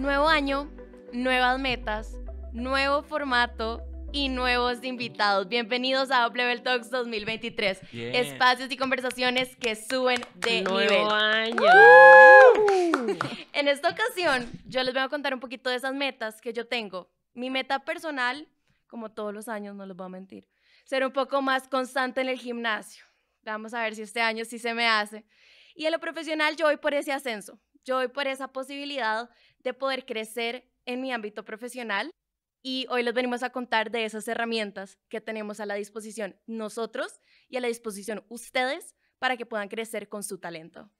Nuevo año, nuevas metas, nuevo formato y nuevos invitados. Bienvenidos a Uplevel Talks 2023. Espacios y conversaciones que suben de nuevo nivel. año. en esta ocasión, yo les voy a contar un poquito de esas metas que yo tengo. Mi meta personal, como todos los años, no les voy a mentir, ser un poco más constante en el gimnasio. Vamos a ver si este año sí se me hace. Y en lo profesional yo voy por ese ascenso, yo voy por esa posibilidad de poder crecer en mi ámbito profesional y hoy les venimos a contar de esas herramientas que tenemos a la disposición nosotros y a la disposición ustedes para que puedan crecer con su talento.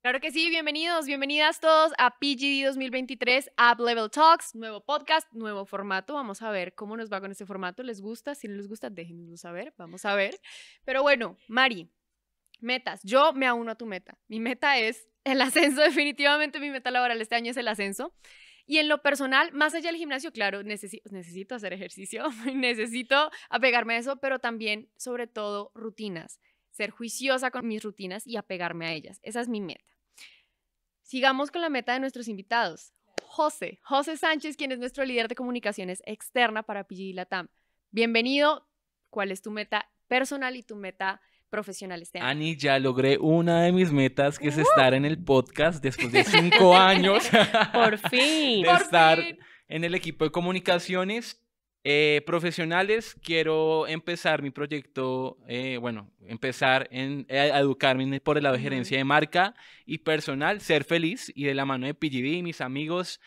Claro que sí, bienvenidos, bienvenidas todos a PGD 2023 App Level Talks, nuevo podcast, nuevo formato. Vamos a ver cómo nos va con ese formato. ¿Les gusta? Si no les gusta, déjenoslo saber. Vamos a ver. Pero bueno, Mari, metas. Yo me uno a tu meta. Mi meta es el ascenso, definitivamente mi meta laboral este año es el ascenso. Y en lo personal, más allá del gimnasio, claro, necesito hacer ejercicio, necesito apegarme a eso, pero también, sobre todo, rutinas, ser juiciosa con mis rutinas y apegarme a ellas. Esa es mi meta. Sigamos con la meta de nuestros invitados. José, José Sánchez, quien es nuestro líder de comunicaciones externa para PG Latam. Bienvenido. ¿Cuál es tu meta personal y tu meta profesionales. Ani, ya logré una de mis metas, que es estar en el podcast después de cinco años. Por fin. De estar en el equipo de comunicaciones. Eh, profesionales, quiero empezar mi proyecto, eh, bueno, empezar en, eh, a educarme por la gerencia de marca y personal, ser feliz y de la mano de PGD, mis amigos,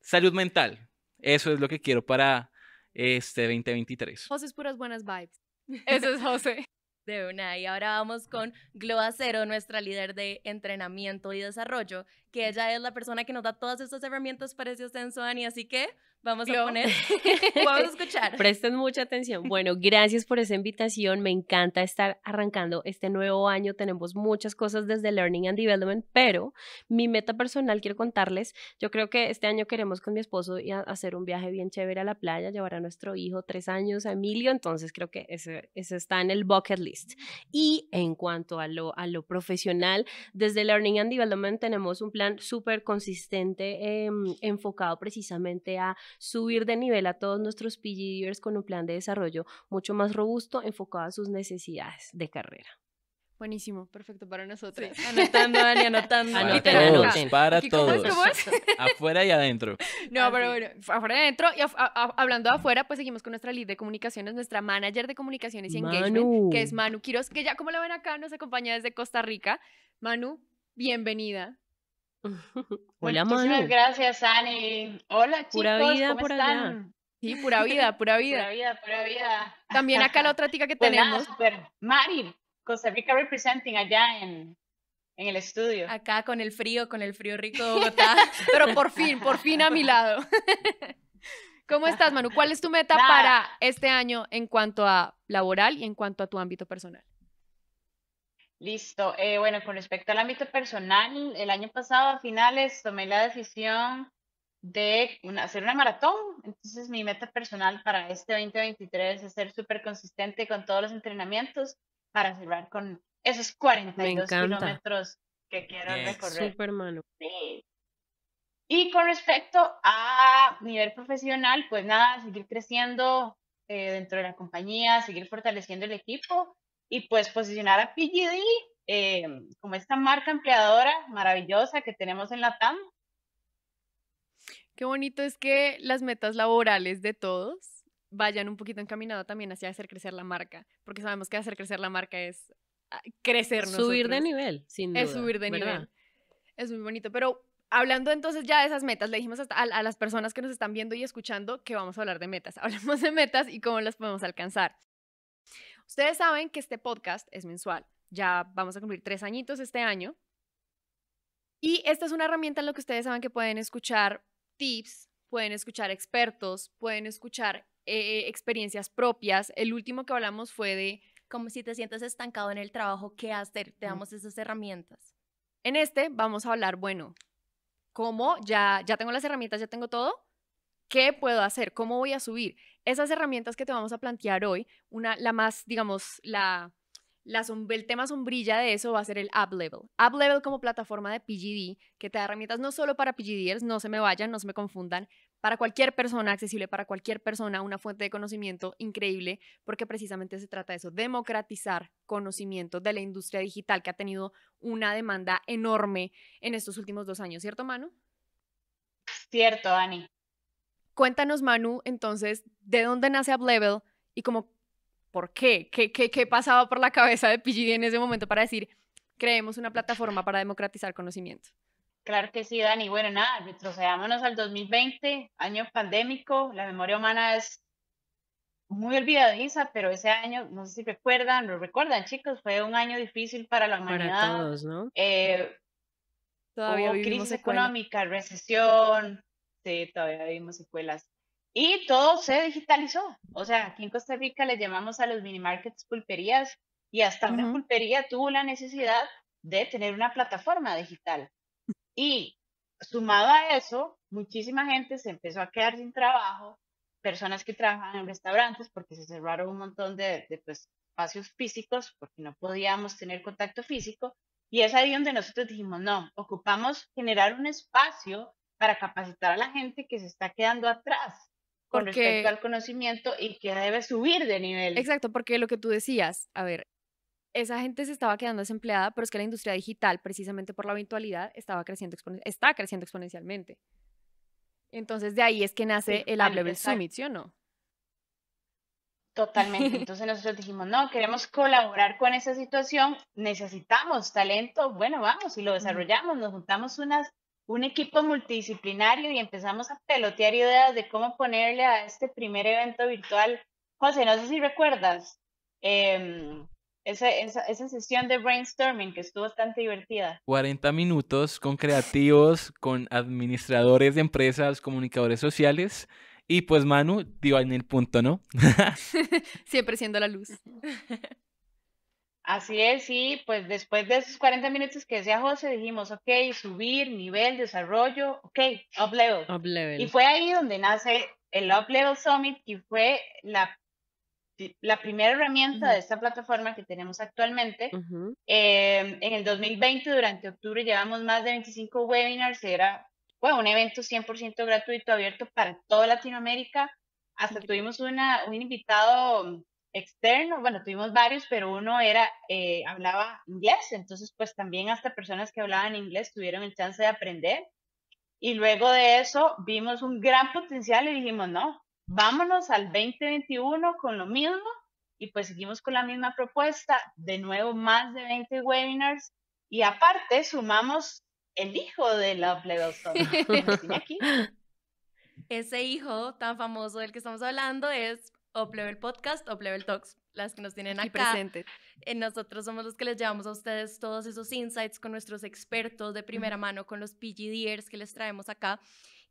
salud mental. Eso es lo que quiero para este 2023. José es puras buenas vibes. Eso es José. De una, y ahora vamos con Gloa Cero, nuestra líder de entrenamiento y desarrollo, que ella es la persona que nos da todas estas herramientas para ese ascenso, Ani, así que Vamos a poner, vamos a escuchar. Presten mucha atención. Bueno, gracias por esa invitación. Me encanta estar arrancando este nuevo año. Tenemos muchas cosas desde Learning and Development, pero mi meta personal, quiero contarles, yo creo que este año queremos con mi esposo hacer un viaje bien chévere a la playa, llevar a nuestro hijo tres años a Emilio, entonces creo que ese, está en el bucket list. Y en cuanto a lo, a profesional, desde Learning and Development tenemos un plan súper consistente, em, enfocado precisamente a subir de nivel a todos nuestros PGDers con un plan de desarrollo mucho más robusto enfocado a sus necesidades de carrera. Buenísimo, perfecto para nosotros. Anotando, Dani, anotando. Para todos, para todos. afuera y adentro. No, ah, pero bueno, afuera y adentro. Y hablando afuera, pues seguimos con nuestra lead de comunicaciones, nuestra manager de comunicaciones y engagement, que es Manu Quiroz, que ya como la ven acá, nos acompaña desde Costa Rica. Manu, bienvenida. Hola, Muchísimas Manu. gracias, Ani. Hola, chicos. Pura vida ¿cómo están? Sí, pura vida, pura vida. Pura vida, pura vida. También acá la otra tica que pues tenemos. Mari, Costa Rica representing allá en, el estudio. Acá con el frío, con el frío rico de Bogotá. pero por fin, por fin a mi lado. ¿Cómo estás, Manu? ¿Cuál es tu meta para este año en cuanto a laboral y en cuanto a tu ámbito personal? Listo. Eh, bueno, con respecto al ámbito personal, el año pasado a finales tomé la decisión de hacer una maratón. Entonces mi meta personal para este 2023 es ser súper consistente con todos los entrenamientos para cerrar con esos 42 kilómetros que quiero recorrer. Sí. Y con respecto a nivel profesional, pues nada, seguir creciendo eh, dentro de la compañía, seguir fortaleciendo el equipo y pues posicionar a PGD em, como esta marca empleadora maravillosa que tenemos en la TAM. Qué bonito es que las metas laborales de todos vayan un poquito encaminadas también hacia hacer crecer la marca, porque sabemos que hacer crecer la marca es ah, crecer. Nosotros. Subir de nivel, sin duda. Es subir de nivel. Es muy bonito, pero hablando entonces ya de esas metas, le dijimos a, a, las personas que nos están viendo y escuchando que vamos a hablar de metas. Hablamos de metas y cómo las podemos alcanzar. Ustedes saben que este podcast es mensual. Ya vamos a cumplir tres añitos este año. Y esta es una herramienta en la que ustedes saben que pueden escuchar tips, pueden escuchar expertos, pueden escuchar eh, eh, experiencias propias. El último que hablamos fue de... Como si te sientes estancado en el trabajo, ¿qué hacer? Te damos esas herramientas. En este vamos a hablar, bueno, ¿cómo? Ya, ya tengo las herramientas, ya tengo todo. ¿Qué puedo hacer? ¿Cómo voy a subir? Esas herramientas que te vamos a plantear hoy, una, la más, digamos, la, la el tema sombrilla de eso va a ser el App Level. Level como plataforma de PGD que te da herramientas no solo para PGDers, no se me vayan, no se me confundan, para cualquier persona, accesible para cualquier persona, una fuente de conocimiento increíble, porque precisamente se trata de eso, democratizar conocimiento de la industria digital que ha tenido una demanda enorme en estos últimos dos años, ¿cierto, Manu? Cierto, Dani. Cuéntanos, Manu, entonces, ¿de dónde nace UpLevel y cómo, por qué? ¿Qué, pasaba por la cabeza de PGD en ese momento para decir, creemos una plataforma para democratizar conocimiento? Claro que sí, Dani. Bueno, nada, retrocedámonos al 2020, año pandémico. La memoria humana es muy olvidadiza, pero ese año, no sé si recuerdan, lo recuerdan, chicos, fue un año difícil para la humanidad. Para todos, ¿no? Eh, Todavía crisis económica, recesión, este, todavía vimos secuelas. Y todo se digitalizó. O sea, aquí en Costa Rica le llamamos a los mini markets pulperías y hasta una pulpería tuvo la necesidad de tener una plataforma digital. Y sumado a eso, muchísima gente se empezó a quedar sin trabajo, personas que trabajaban en restaurantes porque se cerraron un montón de, pues, espacios físicos porque no podíamos tener contacto físico. Y es ahí donde nosotros dijimos, no, ocupamos generar un espacio para capacitar a la gente que se está quedando atrás con respecto al conocimiento y que debe subir de nivel. Exacto, porque lo que tú decías, a ver, esa gente se estaba quedando desempleada, pero es que la industria digital, precisamente por la virtualidad, estaba creciendo está creciendo exponencialmente. Entonces, de ahí es que nace el Ablevel Summit, ¿sí o no? Totalmente. Entonces nosotros dijimos, no, queremos colaborar con esa situación, necesitamos talento, bueno, vamos y lo desarrollamos, nos juntamos unas un equipo multidisciplinario y empezamos a pelotear ideas de cómo ponerle a este primer evento virtual. José, no sé si recuerdas em, esa, sesión de brainstorming que estuvo bastante divertida. 40 minutos con creativos, con administradores de empresas, comunicadores sociales. Y pues Manu dio en el punto, ¿no? Siempre siendo la luz. Así es, sí, pues después de esos 40 minutos que decía José, dijimos, ok, subir, nivel, desarrollo, ok, up level. Y fue ahí donde nace el Up Level Summit, que fue la, la primera herramienta de esta plataforma que tenemos actualmente. Eh, en el 2020, durante octubre, llevamos más de 25 webinars, era un evento 100% gratuito, abierto para toda Latinoamérica. Hasta tuvimos una, un invitado externo, bueno, tuvimos varios, pero uno era, eh, hablaba inglés, entonces pues también hasta personas que hablaban inglés tuvieron el chance de aprender. Y luego de eso vimos un gran potencial y dijimos, no, vámonos al 2021 con lo mismo y pues seguimos con la misma propuesta, de nuevo más de 20 webinars y aparte sumamos el hijo de la aquí. Ese hijo tan famoso del que estamos hablando es Oplevel Podcast, Oplevel Talks, las que nos tienen acá. presente. nosotros somos los que les llevamos a ustedes todos esos insights con nuestros expertos de primera mano, con los PGDers que les traemos acá.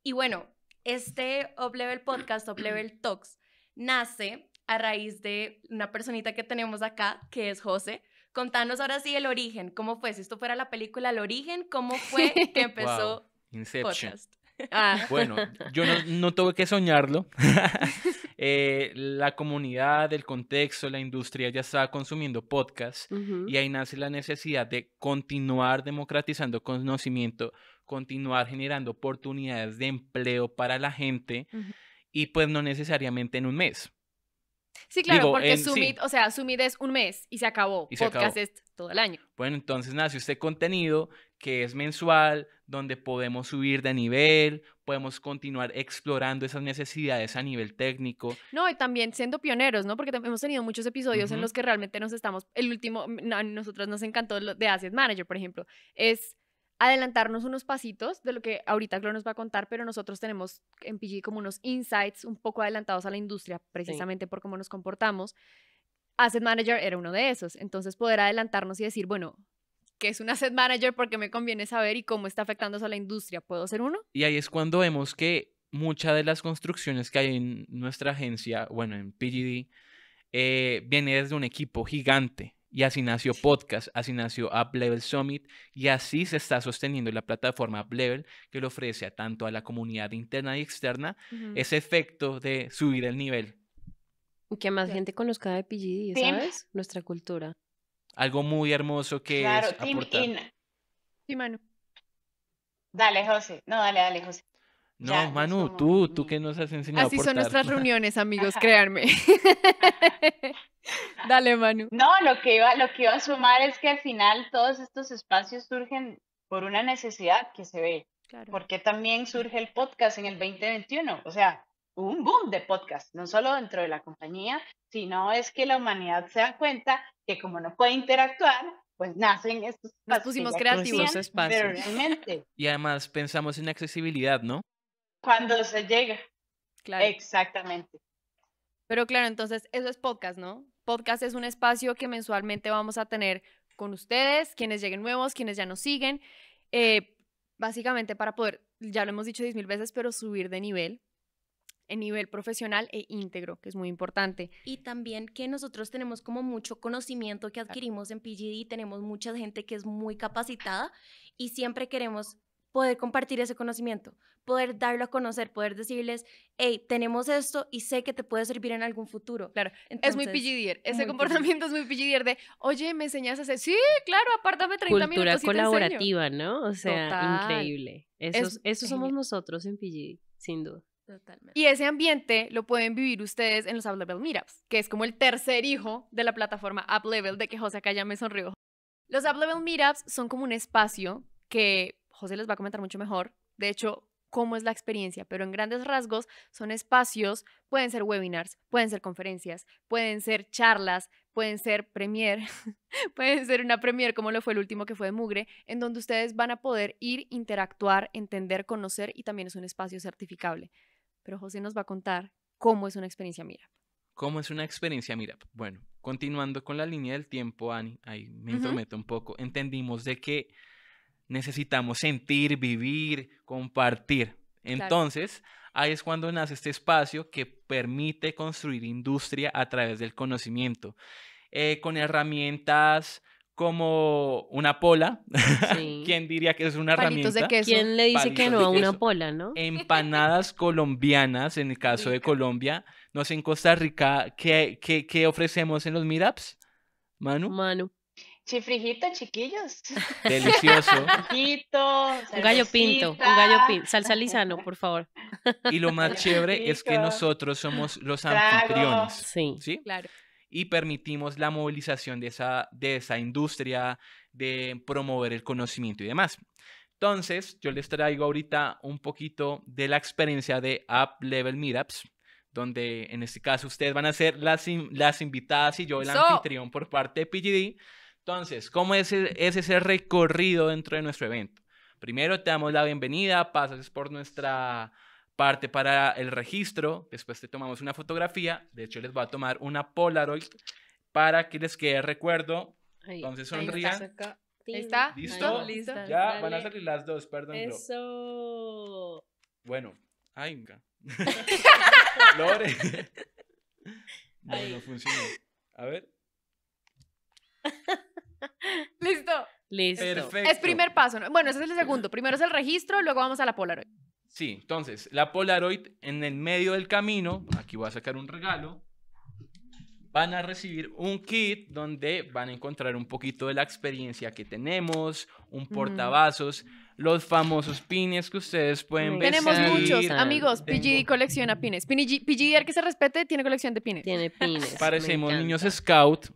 Y bueno, este Oplevel Podcast, Oplevel Talks, nace a raíz de una personita que tenemos acá, que es José. Contanos ahora sí el origen, cómo fue, si esto fuera la película El origen, cómo fue que empezó Inception. Podcast. Ah. Bueno, yo no, tengo tuve que soñarlo. Eh, la comunidad, el contexto, la industria ya estaba consumiendo podcasts y ahí nace la necesidad de continuar democratizando conocimiento, continuar generando oportunidades de empleo para la gente y pues no necesariamente en un mes. Sí, claro, porque Summit, o sea, Summit es un mes y se acabó. Podcast es todo el año. Bueno, entonces nace este contenido que es mensual, donde podemos subir de nivel, podemos continuar explorando esas necesidades a nivel técnico. No, y también siendo pioneros, ¿no? Porque hemos tenido muchos episodios en los que realmente nos estamos, el último, mm, a nosotros nos encantó lo de Asset Manager, por ejemplo, es adelantarnos unos pasitos de lo que ahorita Glo nos va a contar, pero nosotros tenemos en PG como unos insights un poco adelantados a la industria, precisamente por cómo nos comportamos. Asset Manager era uno de esos. Entonces, poder adelantarnos y decir, bueno, que es un asset manager, porque me conviene saber y cómo está afectando a la industria. ¿Puedo ser uno? Y ahí es cuando vemos que muchas de las construcciones que hay en nuestra agencia, bueno, en PGD, eh, viene desde un equipo gigante. Y así nació podcast, así nació Up Level Summit y así se está sosteniendo la plataforma Up Level que le ofrece a tanto a la comunidad interna y externa ese efecto de subir el nivel. Que más gente conozca de PGD, ¿sabes? Nuestra cultura. Algo muy hermoso que claro, Tim Sí, Manu. Dale, José. No, dale, dale, José. No, Manu, tú, tú que nos has enseñado. Así son nuestras reuniones, amigos, créanme. dale, Manu. No, lo que, iba, lo que iba a sumar es que al final todos estos espacios surgen por una necesidad que se ve. Porque también surge el podcast en el 2021. O sea, un boom de podcast, no solo dentro de la compañía, sino es que la humanidad se da cuenta que como no puede interactuar, pues nacen estos espacios. Nos pusimos creativos. espacios. Y además pensamos en accesibilidad, ¿no? Cuando se llega. Claro. Exactamente. Pero claro, entonces eso es podcast, ¿no? Podcast es un espacio que mensualmente vamos a tener con ustedes, quienes lleguen nuevos, quienes ya nos siguen, eh, básicamente para poder, ya lo hemos dicho diez mil veces, pero subir de nivel, en nivel profesional e íntegro, que es muy importante. Y también que nosotros tenemos como mucho conocimiento que adquirimos en PGD, tenemos mucha gente que es muy capacitada y siempre queremos poder compartir ese conocimiento, poder darlo a conocer, poder decirles, hey, tenemos esto y sé que te puede servir en algún futuro. Claro, es muy PGDR, ese comportamiento es muy PGDR de, oye, me enseñas a hacer, sí, claro, apártame 30 minutos. Cultura colaborativa, ¿no? O sea, increíble. Eso, eso somos nosotros en PGD, sin duda. Y ese ambiente lo pueden vivir ustedes en los Up-Level Meetups, que es como el tercer hijo de la plataforma Up-Level de que José acá ya me sonrió. Los Up-Level Meetups son como un espacio que José les va a comentar mucho mejor. De hecho, cómo es la experiencia, pero en grandes rasgos son espacios, pueden ser webinars, pueden ser conferencias, pueden ser charlas, pueden ser premier, pueden ser una premier como lo fue el último que fue de Mugre, en donde ustedes van a poder ir, interactuar, entender, conocer y también es un espacio certificable pero José nos va a contar cómo es una experiencia Mirap. ¿Cómo es una experiencia Mirap? Bueno, continuando con la línea del tiempo, Ani, ahí me uh un poco, entendimos de que necesitamos sentir, vivir, compartir. Entonces, ahí es cuando nace este espacio que permite construir industria a través del conocimiento, eh, con herramientas como una pola. ¿Quién diría que es una herramienta? ¿Quién le dice que no a una pola, no? Empanadas colombianas, en el caso de Colombia. No en Costa Rica, ¿qué, ofrecemos en los meetups? Manu. Manu. Chifrijito, chiquillos. Delicioso. un gallo pinto, un gallo pinto. Salsa lisano, por favor. Y lo más chévere es que nosotros somos los anfitriones. Sí. ¿sí? Claro y permitimos la movilización de esa, de esa industria, de promover el conocimiento y demás. Entonces, yo les traigo ahorita un poquito de la experiencia de App Level Meetups, donde en este caso ustedes van a ser las, las invitadas y yo el anfitrión por parte de PGD. Entonces, ¿cómo es, e, es ese recorrido dentro de nuestro evento? Primero te damos la bienvenida, pasas por nuestra parte para el registro, después te tomamos una fotografía, de hecho les voy a tomar una Polaroid para que les quede recuerdo. Entonces sonrían. ¿Listo? listo. Ya van a salir las dos, perdón. Eso. Bueno, ay, Lore. no, no funcionó. A ver. listo. Listo. Perfecto. Es primer paso. Bueno, ese es el segundo. Primero es el registro, luego vamos a la Polaroid. Sí, entonces, la Polaroid en el medio del camino, aquí voy a sacar un regalo, van a recibir un kit donde van a encontrar un poquito de la experiencia que tenemos, un portavasos los famosos pines que ustedes pueden mm. ver. Tenemos muchos, amigos. PGD colecciona pines. PGD, al que se respete, tiene colección de pines. Tiene pines. Parecemos niños scout.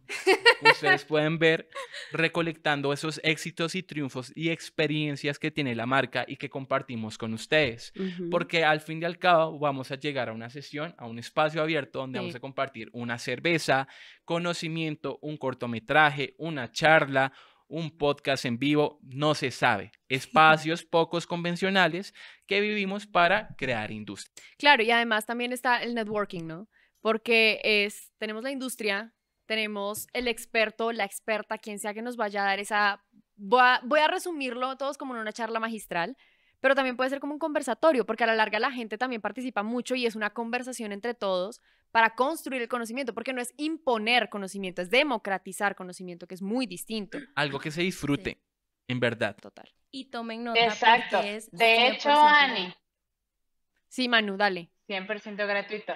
ustedes pueden ver recolectando esos éxitos y triunfos y experiencias que tiene la marca y que compartimos con ustedes. Porque al fin y al cabo vamos a llegar a una sesión, a un espacio abierto donde vamos a compartir una cerveza, conocimiento, un cortometraje, una charla, un podcast en vivo, no se sabe. Espacios pocos convencionales que vivimos para crear industria. Claro, y además también está el networking, ¿no? Porque es, tenemos la industria, tenemos el experto, la experta, quien sea que nos vaya a dar esa... Voy a, voy a resumirlo todos como en una charla magistral, pero también puede ser como un conversatorio, porque a la larga la gente también participa mucho y es una conversación entre todos para construir el conocimiento, porque no es imponer conocimiento, es democratizar conocimiento, que es muy distinto. Algo que se disfrute, en verdad. Total. Y tomen nota. que Es de hecho, Ani. Sí, Manu, dale. 100% gratuito.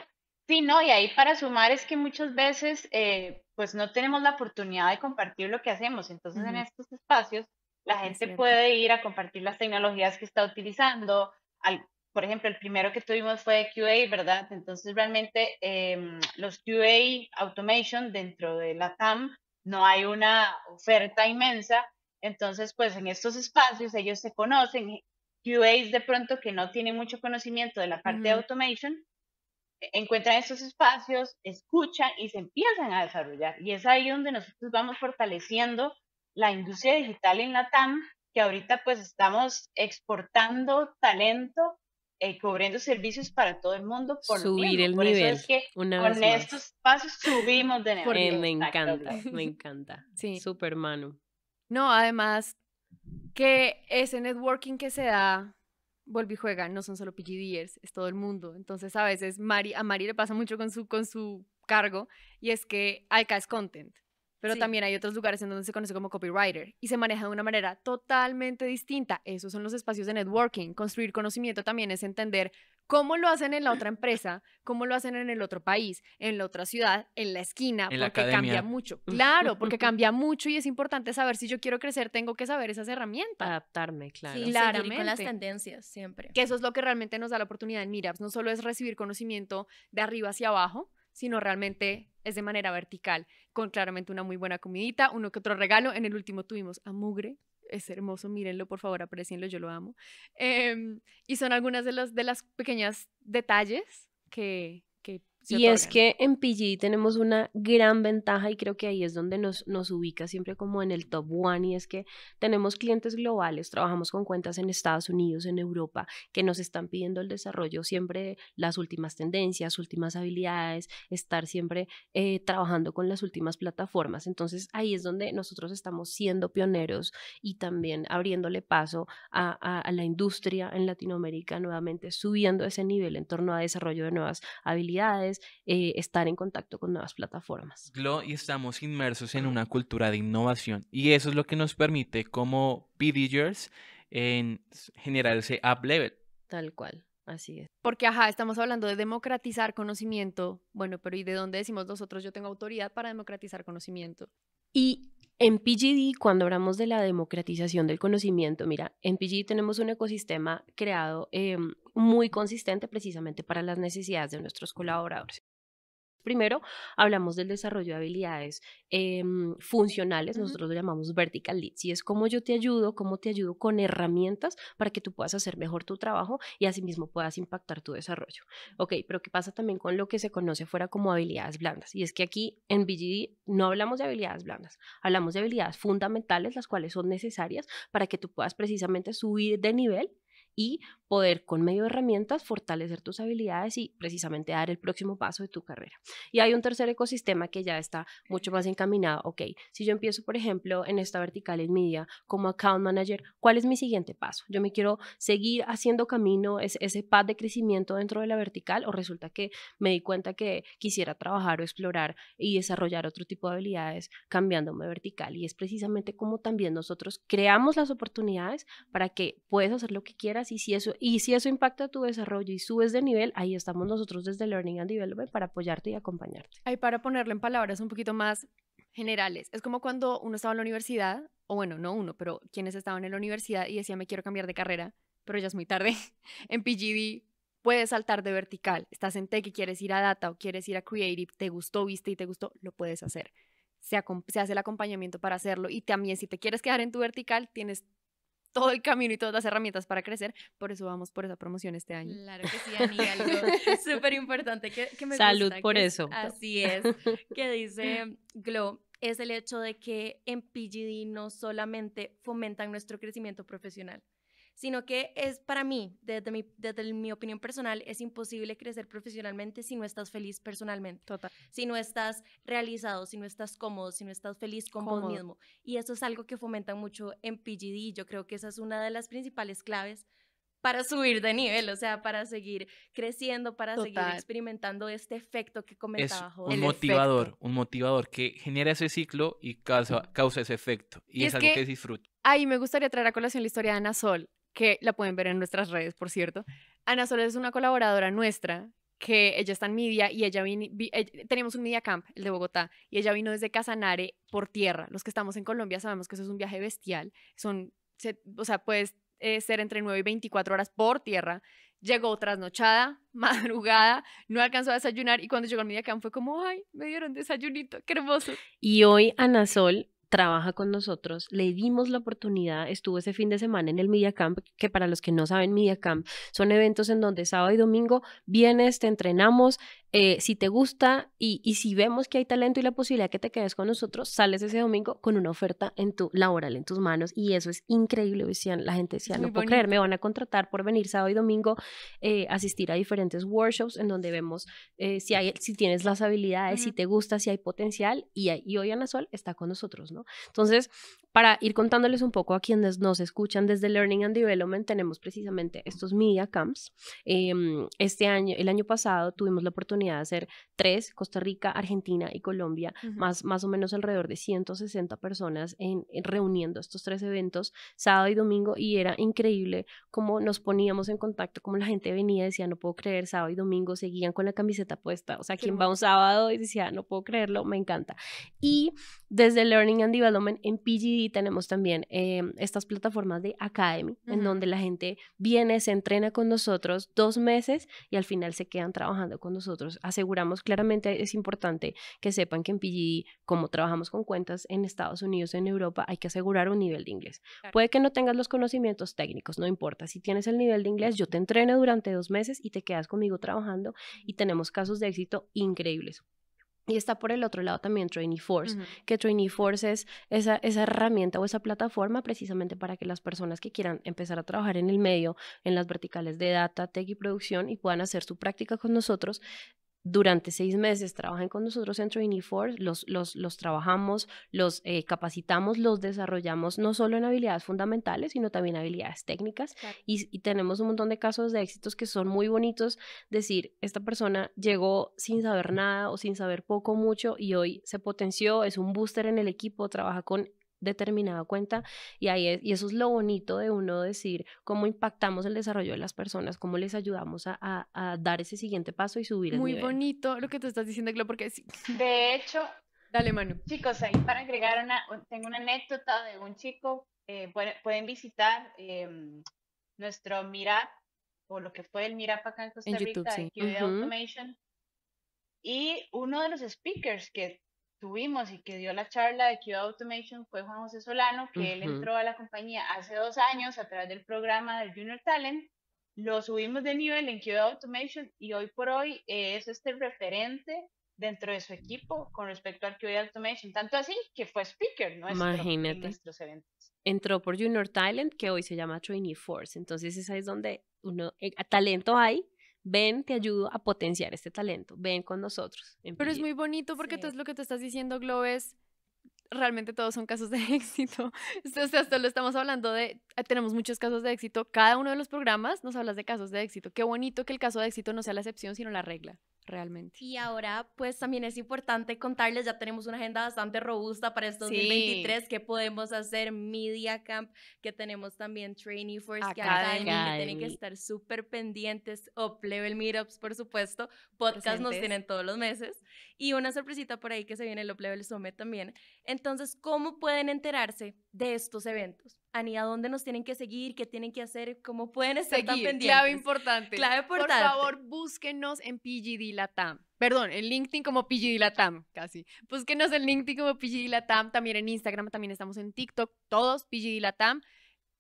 Sí, no, y ahí para sumar es que muchas veces eh, pues no tenemos la oportunidad de compartir lo que hacemos. Entonces en estos espacios la gente puede ir a compartir las tecnologías que está utilizando, al, por ejemplo, el primero que tuvimos fue QA, ¿verdad? Entonces, realmente em, los QA Automation dentro de la TAM no hay una oferta inmensa. Entonces, pues en estos espacios ellos se conocen. QAs de pronto que no tienen mucho conocimiento de la parte de automation, e-, encuentran estos espacios, escuchan y se empiezan a desarrollar. Y es ahí donde nosotros vamos fortaleciendo la industria digital en la TAM, que ahorita pues estamos exportando talento eh, servicios para todo el mundo por subir el nivel. es con estos pasos subimos de eh, nivel. me encanta, me encanta. Sí. Super No, además que ese networking que se da y juega, no son solo PGDers, es todo el mundo. Entonces a veces Mari, a Mari le pasa mucho con su, con su cargo y es que hay es content. Pero también hay otros lugares en donde se conoce como copywriter y se maneja de una manera totalmente distinta. Esos son los espacios de networking. Construir conocimiento también es entender cómo lo hacen en la otra empresa, cómo lo hacen en el otro país, en la otra ciudad, en la esquina, porque cambia mucho. Claro, porque cambia mucho y es importante saber si yo quiero crecer, tengo que saber esas herramientas. Adaptarme, claro. Sí, con las tendencias siempre. Que eso es lo que realmente nos da la oportunidad en Meetups. No solo es recibir conocimiento de arriba hacia abajo, sino realmente es de manera vertical, con claramente una muy buena comidita, uno que otro regalo. En el último tuvimos a Mugre, es hermoso, mírenlo, por favor, aprecienlo, yo lo amo. Em, y son algunas de, los, de las pequeñas detalles que, y es que en PG tenemos una gran ventaja y creo que ahí es donde nos, nos ubica siempre como en el top one y es que tenemos clientes globales, trabajamos con cuentas en Estados Unidos, en Europa, que nos están pidiendo el desarrollo siempre las últimas tendencias, últimas habilidades, estar siempre eh, trabajando con las últimas plataformas. Entonces ahí es donde nosotros estamos siendo pioneros y también abriéndole paso a, a, a la industria en Latinoamérica, nuevamente subiendo ese nivel en torno a desarrollo de nuevas habilidades eh, estar en contacto con nuevas plataformas. Glo y estamos inmersos en una cultura de innovación y eso es lo que nos permite como PDGers en generarse up level. Tal cual. Así es. Porque, ajá, estamos hablando de democratizar conocimiento. Bueno, pero ¿y de dónde decimos nosotros yo tengo autoridad para democratizar conocimiento? Y en PGD, cuando hablamos de la democratización del conocimiento, mira, en PGD tenemos un ecosistema creado eh, muy consistente precisamente para las necesidades de nuestros colaboradores. Primero, hablamos del desarrollo de habilidades em, funcionales, nosotros lo llamamos vertical leads, y es cómo yo te ayudo, cómo te ayudo con herramientas para que tú puedas hacer mejor tu trabajo y asimismo puedas impactar tu desarrollo. Ok, pero ¿qué pasa también con lo que se conoce fuera como habilidades blandas? Y es que aquí en BGD no hablamos de habilidades blandas, hablamos de habilidades fundamentales, las cuales son necesarias para que tú puedas precisamente subir de nivel y poder con medio de herramientas fortalecer tus habilidades y precisamente dar el próximo paso de tu carrera. Y hay un tercer ecosistema que ya está mucho más encaminado. Ok, si yo empiezo, por ejemplo, en esta vertical en media como account manager, ¿cuál es mi siguiente paso? ¿Yo me quiero seguir haciendo camino, es, ese path de crecimiento dentro de la vertical o resulta que me di cuenta que quisiera trabajar o explorar y desarrollar otro tipo de habilidades cambiándome vertical? Y es precisamente como también nosotros creamos las oportunidades para que puedes hacer lo que quieras y si eso y si eso impacta tu desarrollo y subes de nivel, ahí estamos nosotros desde Learning and Development para apoyarte y acompañarte. Ahí para ponerlo en palabras un poquito más generales. Es como cuando uno estaba en la universidad, o bueno, no uno, pero quienes estaban en la universidad y decía me quiero cambiar de carrera, pero ya es muy tarde. en PGD puedes saltar de vertical. Estás en tech y quieres ir a data o quieres ir a creative, te gustó, viste y te gustó, lo puedes hacer. Se, se, hace el acompañamiento para hacerlo y también si te quieres quedar en tu vertical, tienes todo el camino y todas las herramientas para crecer. Por eso vamos por esa promoción este año. Claro que sí, Aníbal, algo súper importante que, Salud por eso. Así es, que dice Glow es el hecho de que en PGD no solamente fomentan nuestro crecimiento profesional, sino que es para mí, desde mi, desde mi opinión personal, es imposible crecer profesionalmente si no estás feliz personalmente. Total. Si no estás realizado, si no estás cómodo, si no estás feliz con vos mismo. Y eso es algo que fomenta mucho en PGD. Yo creo que esa es una de las principales claves para subir de nivel, o sea, para seguir creciendo, para seguir experimentando este efecto que comentaba Un motivador, un motivador que genera ese ciclo y causa, causa ese efecto. Y, es, algo que, que disfruto. Ahí me gustaría traer a colación la historia de Ana Sol que la pueden ver en nuestras redes, por cierto. Ana Sol es una colaboradora nuestra que ella está en media y ella vino, eh, tenemos un media camp, el de Bogotá, y ella vino desde Casanare por tierra. Los que estamos en Colombia sabemos que eso es un viaje bestial, son, o sea, puedes eh, ser entre 9 y 24 horas por tierra. Llegó trasnochada, madrugada, no alcanzó a desayunar y cuando llegó al media camp fue como, ay, me dieron desayunito, qué hermoso. Y hoy Ana Sol trabaja con nosotros, le dimos la oportunidad, estuvo ese fin de semana en el Media Camp, que para los que no saben, Media Camp son eventos en donde sábado y domingo vienes, te entrenamos, eh, si te gusta y, si vemos que hay talento y la posibilidad que te quedes con nosotros, sales ese domingo con una oferta en tu laboral, en tus manos. Y eso es increíble, decían la gente, decía, no puedo creer, me van a contratar por venir sábado y domingo, eh, asistir a diferentes workshops en donde vemos eh, si, hay, si tienes las habilidades, si te gusta, si hay potencial. Y, y hoy Ana Sol está con nosotros, ¿no? Entonces, para ir contándoles un poco a quienes nos escuchan desde Learning and Development, tenemos precisamente estos media camps. Em, este año, el año pasado tuvimos la oportunidad de hacer tres, Costa Rica, Argentina y Colombia, más, más o menos alrededor de 160 personas en, reuniendo estos tres eventos, sábado y domingo, y era increíble cómo nos poníamos en contacto, cómo la gente venía y decía, no puedo creer, sábado y domingo seguían con la camiseta puesta, o sea, quien va un sábado y decía, no puedo creerlo, me encanta. Y desde Learning and Development en PGD tenemos también eh, estas plataformas de Academy, en donde la gente viene, se entrena con nosotros dos meses y al final se quedan trabajando con nosotros aseguramos claramente, es importante que sepan que en PGD, como trabajamos con cuentas en Estados Unidos, en Europa, hay que asegurar un nivel de inglés. Puede que no tengas los conocimientos técnicos, no importa. Si tienes el nivel de inglés, yo te entreno durante dos meses y te quedas conmigo trabajando y tenemos casos de éxito increíbles. Y está por el otro lado también Trainee Force, que Trainee Force es esa, esa, herramienta o esa plataforma precisamente para que las personas que quieran empezar a trabajar en el medio, en las verticales de data, tech y producción y puedan hacer su práctica con nosotros, durante seis meses trabajan con nosotros en Training los, los, trabajamos, los eh, capacitamos, los desarrollamos no solo en habilidades fundamentales, sino también habilidades técnicas. Y, y, tenemos un montón de casos de éxitos que son muy bonitos. Decir, esta persona llegó sin saber nada o sin saber poco, mucho, y hoy se potenció, es un booster en el equipo, trabaja con determinada cuenta y ahí es, y eso es lo bonito de uno decir cómo impactamos el desarrollo de las personas, cómo les ayudamos a, dar ese siguiente paso y subir. El Muy bonito lo que tú estás diciendo, Glo, porque sí. De hecho, dale Manu. Chicos, ahí para agregar una, tengo una anécdota de un chico, eh, pueden visitar em, nuestro Mirap o lo que fue el Mirap acá en Costa Rica, en YouTube, sí. Y uno de los speakers que tuvimos y que dio la charla de QA Automation fue Juan José Solano, que él entró a la compañía hace dos años a través del programa del Junior Talent. Lo subimos de nivel en QA Automation y hoy por hoy es este referente dentro de su equipo con respecto al QA Automation, tanto así que fue speaker nuestro, en nuestros eventos. Entró por Junior Talent, que hoy se llama Trainee Force, entonces esa es donde uno, eh, talento hay, ven, te ayudo a potenciar este talento, ven con nosotros. Pero es muy bonito porque todo tú es lo que te estás diciendo, Globes, realmente todos son casos de éxito. O sea, lo estamos hablando de, ah, tenemos muchos casos de éxito. Cada uno de los programas nos hablas de casos de éxito. Qué bonito que el caso de éxito no sea la excepción, sino la regla realmente. Y ahora, pues también es importante contarles, ya tenemos una agenda bastante robusta para este 2023, que podemos hacer Media Camp, que tenemos también Trainee Force que Academy. que tienen que estar súper pendientes, Up Level Meetups, por supuesto, podcast nos tienen todos los meses, y una sorpresita por ahí que se viene el Up Level Summit también. Entonces, ¿cómo pueden enterarse de estos eventos? Ani, ¿a dónde nos tienen que seguir? ¿Qué tienen que hacer? ¿Cómo pueden estar tan pendientes? Clave importante. Clave importante. Por favor, búsquenos en PGD Latam. Perdón, en LinkedIn como PGD Latam, casi. Búsquenos en LinkedIn como PGD Latam, también en Instagram, también estamos en TikTok, todos PGD Latam.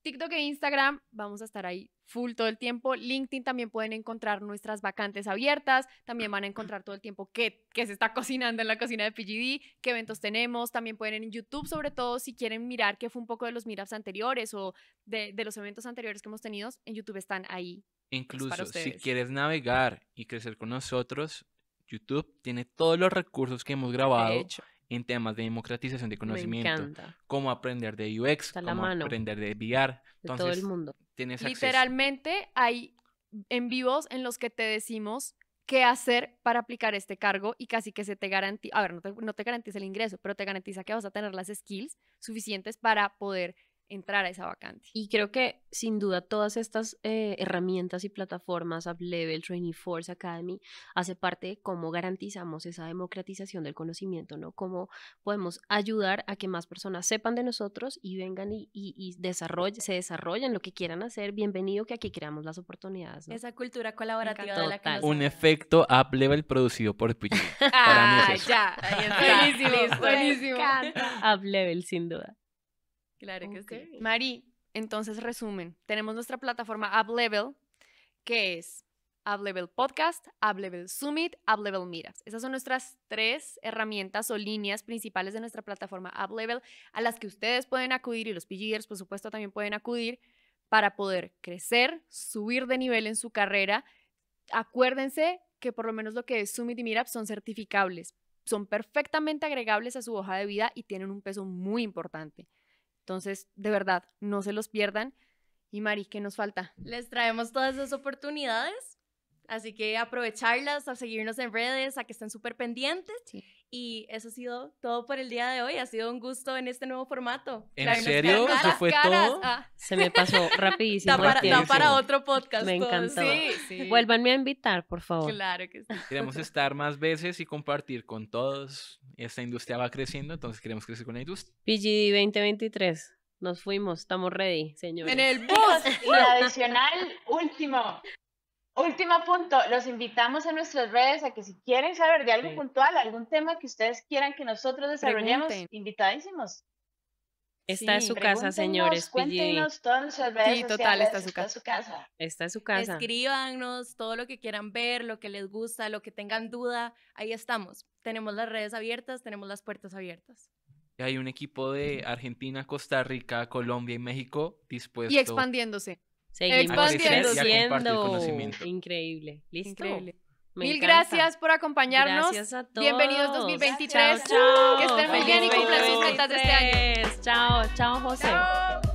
TikTok e Instagram, vamos a estar ahí full todo el tiempo. LinkedIn también pueden encontrar nuestras vacantes abiertas, también van a encontrar todo el tiempo qué, se está cocinando en la cocina de PGD, qué eventos tenemos, también pueden en YouTube sobre todo si quieren mirar qué fue un poco de los meetups anteriores o de, de los eventos anteriores que hemos tenido, en YouTube están ahí. Pues, Incluso si quieres navegar y crecer con nosotros, YouTube tiene todos los recursos que hemos grabado en temas de democratización de conocimiento, cómo aprender de UX, cómo aprender de VR. Entonces, todo el mundo. Tienes Literalmente hay en vivos en los que te decimos qué hacer para aplicar este cargo y casi que se te garantiza, a ver, no te, no te garantiza el ingreso, pero te garantiza que vas a tener las skills suficientes para poder entrar a esa vacante. Y creo que sin duda todas estas eh, herramientas y plataformas, Level, Training Force Academy, hace parte de cómo garantizamos esa democratización del conocimiento, ¿no? Cómo podemos ayudar a que más personas sepan de nosotros y vengan y, y, se desarrollen lo que quieran hacer. Bienvenido que aquí creamos las oportunidades. ¿no? Esa cultura colaborativa de la que Un efecto Up Level producido por Twitch. ah, ya. Ahí está. Buenísimo. Buenísimo. Level, sin duda. Claro que sí. Mari, entonces resumen, tenemos nuestra plataforma UpLevel, que es UpLevel Podcast, UpLevel Summit, UpLevel Meetups. Esas son nuestras tres herramientas o líneas principales de nuestra plataforma UpLevel a las que ustedes pueden acudir y los PGers, por supuesto, también pueden acudir para poder crecer, subir de nivel en su carrera. Acuérdense que por lo menos lo que es Summit y Meetup son certificables, son perfectamente agregables a su hoja de vida y tienen un peso muy importante. Entonces, de verdad, no se los pierdan. Y Mari, ¿qué nos falta? Les traemos todas esas oportunidades, así que aprovecharlas, a seguirnos en redes, a que estén súper pendientes. Y eso ha sido todo por el día de hoy. Ha sido un gusto en este nuevo formato. ¿En serio? ¿Se fue todo? Ah. Se me pasó rapidísimo. Está para, para otro podcast. Me pues. encantó. Sí, sí. Vuélvanme a invitar, por favor. Claro que sí. Queremos estar más veces y compartir con todos esta industria va creciendo, entonces queremos crecer con la industria. PGD 2023. Nos fuimos, estamos ready, señores. En el bus. Y adicional, último. Último punto, los invitamos a nuestras redes a que si quieren saber de algo puntual, algún tema que ustedes quieran que nosotros desarrollemos, invitadísimos. Está en su casa, señores. Cuéntenos Sí, total, está, su, casa. su casa. Está su casa. Escríbanos todo lo que quieran ver, lo que les gusta, lo que tengan duda. Ahí estamos. Tenemos las redes abiertas, tenemos las puertas abiertas. Hay un equipo de Argentina, Costa Rica, Colombia y México dispuesto. Y expandiéndose. Seguimos creciendo. Increíble. Listo. Increíble. Mil gracias por acompañarnos. Gracias a todos. Bienvenidos 2023. Chao, Que estén muy bien y cumplan sus metas de este año. Chao, chao, José.